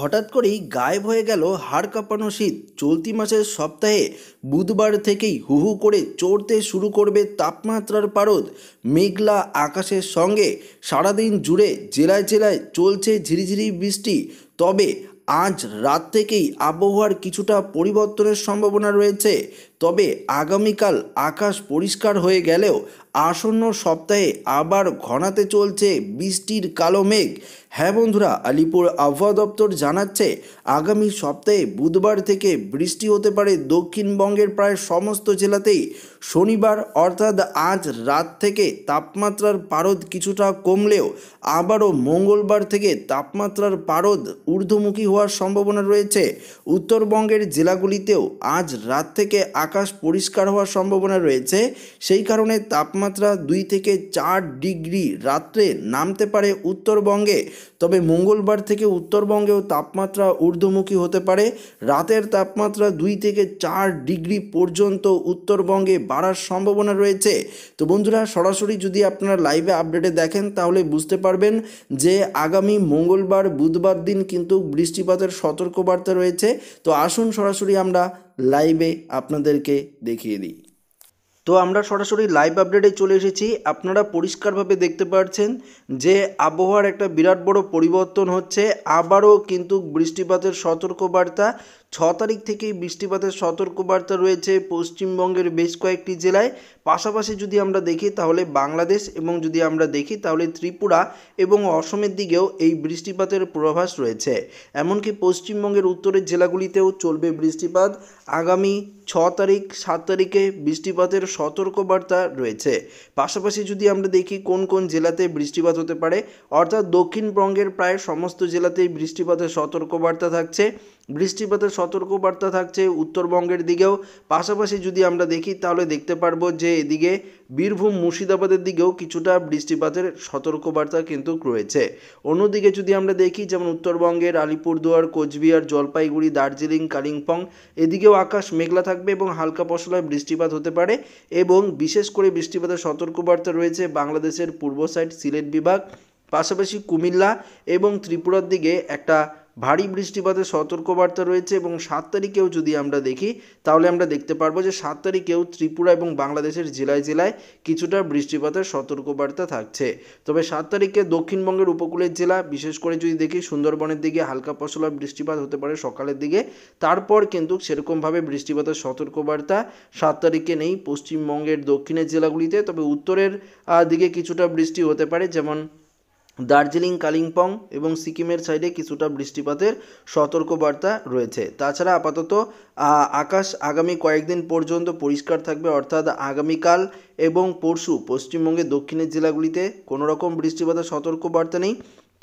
হঠাৎ করেই গায়েব হয়ে গেল হাড় কাঁপানো শীত চলতি মাসের সপ্তাহে বুধবার থেকেই হুহু করে চড়তে শুরু করবে তাপমাত্রার পারদ মেঘলা আকাশের সঙ্গে সারাদিন জুড়ে জেলায় জেলায় চলছে ঝিরিঝিরি বৃষ্টি তবে আজ রাত থেকেই আবহাওয়ার কিছুটা পরিবর্তনের সম্ভাবনা রয়েছে তবে আগামীকাল আকাশ পরিষ্কার হয়ে গেলেও আসন্ন সপ্তাহে আবার ঘনাতে চলছে বৃষ্টির কালো মেঘ হ্যাঁ বন্ধুরা আলিপুর আবহাওয়া দপ্তর জানাচ্ছে আগামী সপ্তাহে বুধবার থেকে বৃষ্টি হতে পারে দক্ষিণবঙ্গের প্রায় সমস্ত জেলাতেই শনিবার অর্থাৎ আজ রাত থেকে তাপমাত্রার পারদ কিছুটা কমলেও আবারও মঙ্গলবার থেকে তাপমাত্রার পারদ ঊর্ধ্বমুখী হওয়ার সম্ভাবনা রয়েছে উত্তরবঙ্গের জেলাগুলিতেও আজ রাত থেকে আকাশ পরিষ্কার হওয়ার সম্ভাবনা রয়েছে সেই কারণে তাপমাত্রা দুই থেকে চার ডিগ্রি রাত্রে নামতে পারে উত্তরবঙ্গে তবে মঙ্গলবার থেকে উত্তরবঙ্গেও তাপমাত্রা ঊর্ধ্বমুখী হতে পারে রাতের তাপমাত্রা দুই থেকে চার ডিগ্রি পর্যন্ত উত্তরবঙ্গে বাড়ার সম্ভাবনা রয়েছে তো বন্ধুরা সরাসরি যদি আপনারা লাইভে আপডেটে দেখেন তাহলে বুঝতে পারবেন যে আগামী মঙ্গলবার বুধবার দিন কিন্তু বৃষ্টিপাতের সতর্কবার্তা রয়েছে তো আসুন সরাসরি আমরা লাইভে আপনাদেরকে দেখিয়ে দিই তো আমরা সরাসরি লাইভ আপডেটে চলে এসেছি আপনারা পরিষ্কারভাবে দেখতে পাচ্ছেন যে আবহাওয়ার একটা বিরাট বড় পরিবর্তন হচ্ছে আবারও কিন্তু বৃষ্টিপাতের সতর্কবার্তা ছ তারিখ থেকেই বৃষ্টিপাতের সতর্কবার্তা রয়েছে পশ্চিমবঙ্গের বেশ কয়েকটি জেলায় পাশাপাশি যদি আমরা দেখি তাহলে বাংলাদেশ এবং যদি আমরা দেখি তাহলে ত্রিপুরা এবং অসমের দিকেও এই বৃষ্টিপাতের প্রভাস রয়েছে এমনকি পশ্চিমবঙ্গের উত্তরের জেলাগুলিতেও চলবে বৃষ্টিপাত আগামী ছ তারিখ সাত তারিখে বৃষ্টিপাতের সতর্কবার্তা রয়েছে পাশাপাশি যদি আমরা দেখি কোন কোন জেলাতে বৃষ্টিপাত হতে পারে অর্থাৎ দক্ষিণবঙ্গের প্রায় সমস্ত জেলাতেই বৃষ্টিপাতের সতর্কবার্তা থাকছে বৃষ্টিপাতের সতর্কবার্তা থাকছে উত্তরবঙ্গের দিকেও পাশাপাশি যদি আমরা দেখি তাহলে দেখতে পারবো যে এদিকে বীরভূম মুর্শিদাবাদের দিকেও কিছুটা বৃষ্টিপাতের সতর্কবার্তা কিন্তু রয়েছে অন্যদিকে যদি আমরা দেখি যেমন উত্তরবঙ্গের আলিপুরদুয়ার কোচবিহার জলপাইগুড়ি দার্জিলিং কালিম্পং এদিকেও আকাশ মেঘলা থাকবে এবং হালকা পশলায় বৃষ্টিপাত হতে পারে এবং বিশেষ করে বৃষ্টিপাতের সতর্কবার্তা রয়েছে বাংলাদেশের পূর্ব সাইড সিলেট বিভাগ পাশাপাশি কুমিল্লা এবং ত্রিপুরার দিকে একটা ভারী বৃষ্টিপাতের সতর্কবার্তা রয়েছে এবং সাত তারিখেও যদি আমরা দেখি তাহলে আমরা দেখতে পারবো যে সাত তারিখেও ত্রিপুরা এবং বাংলাদেশের জেলায় জেলায় কিছুটা বৃষ্টিপাতের সতর্কবার্তা থাকছে তবে সাত তারিখে দক্ষিণবঙ্গের উপকূলের জেলা বিশেষ করে যদি দেখি সুন্দরবনের দিকে হালকা পশলা বৃষ্টিপাত হতে পারে সকালের দিকে তারপর কিন্তু সেরকমভাবে বৃষ্টিপাতের সতর্কবার্তা সাত তারিখে নেই পশ্চিমবঙ্গের দক্ষিণের জেলাগুলিতে তবে উত্তরের দিকে কিছুটা বৃষ্টি হতে পারে যেমন দার্জিলিং কালিম্পং এবং সিকিমের সাইডে কিছুটা বৃষ্টিপাতের সতর্কবার্তা রয়েছে তাছাড়া আপাতত আকাশ আগামী কয়েকদিন পর্যন্ত পরিষ্কার থাকবে অর্থাৎ আগামীকাল এবং পরশু পশ্চিমবঙ্গের দক্ষিণের জেলাগুলিতে কোনো রকম বৃষ্টিপাতের সতর্কবার্তা নেই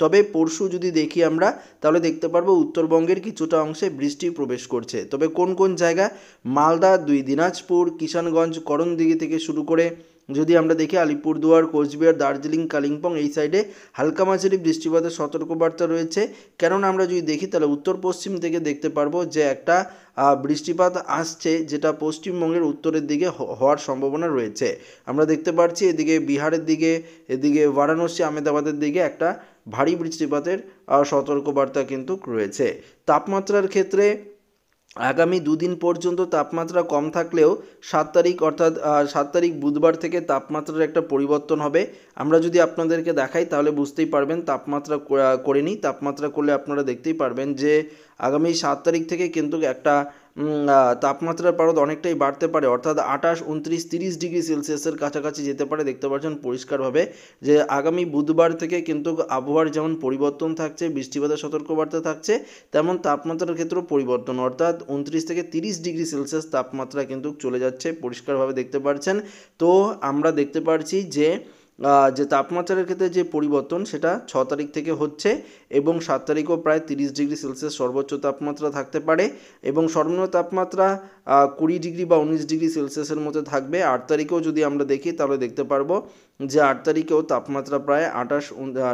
তবে পরশু যদি দেখি আমরা তাহলে দেখতে পারবো উত্তরবঙ্গের কিছুটা অংশে বৃষ্টি প্রবেশ করছে তবে কোন কোন জায়গা মালদা দুই দিনাজপুর কিষানগঞ্জ করণদিঘি থেকে শুরু করে যদি আমরা দেখি আলিপুরদুয়ার কোচবিহার দার্জিলিং কালিম্পং এই সাইডে হালকা মাঝারি বৃষ্টিপাতের সতর্কবার্তা রয়েছে কেননা আমরা যদি দেখি তাহলে উত্তর পশ্চিম থেকে দেখতে পারবো যে একটা বৃষ্টিপাত আসছে যেটা পশ্চিমবঙ্গের উত্তরের দিকে হওয়ার সম্ভাবনা রয়েছে আমরা দেখতে পাচ্ছি এদিকে বিহারের দিকে এদিকে বারাণসী আমেদাবাদের দিকে একটা ভারী বৃষ্টিপাতের সতর্কবার্তা কিন্তু রয়েছে তাপমাত্রার ক্ষেত্রে আগামী দুদিন পর্যন্ত তাপমাত্রা কম থাকলেও সাত তারিখ অর্থাৎ সাত তারিখ বুধবার থেকে তাপমাত্রার একটা পরিবর্তন হবে আমরা যদি আপনাদেরকে দেখাই তাহলে বুঝতেই পারবেন তাপমাত্রা করে নিই তাপমাত্রা করলে আপনারা দেখতেই পারবেন যে আগামী সাত তারিখ থেকে কিন্তু একটা তাপমাত্রার পারদ অনেকটাই বাড়তে পারে অর্থাৎ আঠাশ উনত্রিশ তিরিশ ডিগ্রি সেলসিয়াসের কাছাকাছি যেতে পারে দেখতে পাচ্ছেন পরিষ্কারভাবে যে আগামী বুধবার থেকে কিন্তু আবহাওয়ার যেমন পরিবর্তন থাকছে বৃষ্টিপাতের সতর্কবার্তা থাকছে তেমন তাপমাত্রার ক্ষেত্রেও পরিবর্তন অর্থাৎ উনত্রিশ থেকে তিরিশ ডিগ্রি সেলসিয়াস তাপমাত্রা কিন্তু চলে যাচ্ছে পরিষ্কারভাবে দেখতে পাচ্ছেন তো আমরা দেখতে পাচ্ছি যে যে তাপমাত্রার ক্ষেত্রে যে পরিবর্তন সেটা ছ তারিখ থেকে হচ্ছে এবং সাত তারিখও প্রায় তিরিশ ডিগ্রি সেলসিয়াস সর্বোচ্চ তাপমাত্রা থাকতে পারে এবং সর্বনিম্ন তাপমাত্রা কুড়ি ডিগ্রি বা উনিশ ডিগ্রি সেলসিয়াসের মধ্যে থাকবে আট তারিখেও যদি আমরা দেখি তাহলে দেখতে পারবো যে আট তারিখেও তাপমাত্রা প্রায় আঠাশ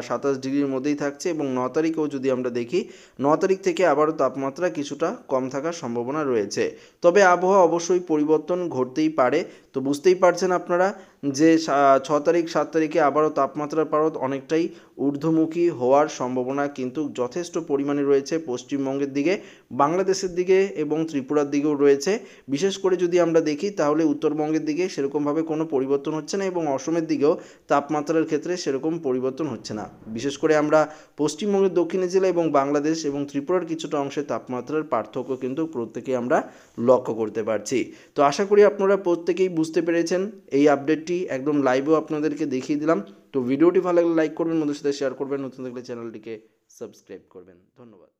সাতাশ ডিগ্রির মধ্যেই থাকছে এবং ন তারিখেও যদি আমরা দেখি ন তারিখ থেকে আবারও তাপমাত্রা কিছুটা কম থাকার সম্ভাবনা রয়েছে তবে আবহাওয়া অবশ্যই পরিবর্তন ঘটতেই পারে তো বুঝতেই পারছেন আপনারা যে ছ তারিখ সাত তারিখে আবারও তাপমাত্রার পারদ অনেকটাই ঊর্ধ্বমুখী হওয়ার সম্ভাবনা কিন্তু যথেষ্ট পরিমাণে রয়েছে পশ্চিমবঙ্গের দিকে বাংলাদেশের দিকে এবং ত্রিপুরার দিকেও রয়েছে বিশেষ করে যদি আমরা দেখি তাহলে উত্তরবঙ্গের দিকে সেরকমভাবে কোনো পরিবর্তন হচ্ছে না এবং অসমের দিকেও তাপমাত্রার ক্ষেত্রে সেরকম পরিবর্তন হচ্ছে না বিশেষ করে আমরা পশ্চিমবঙ্গের দক্ষিণে জেলা এবং বাংলাদেশ এবং ত্রিপুরার কিছুটা অংশে তাপমাত্রার পার্থক্য কিন্তু প্রত্যেকেই আমরা লক্ষ্য করতে পারছি তো আশা করি আপনারা প্রত্যেকেই বুঝতে পেরেছেন এই আপডেটটি একদম লাইভেও আপনাদেরকে দেখিয়ে দিলাম তো ভিডিওটি ভালো লাগলে লাইক করবেন বন্ধুর সাথে শেয়ার করবেন নতুন থাকলে চ্যানেলটিকে সাবস্ক্রাইব করবেন ধন্যবাদ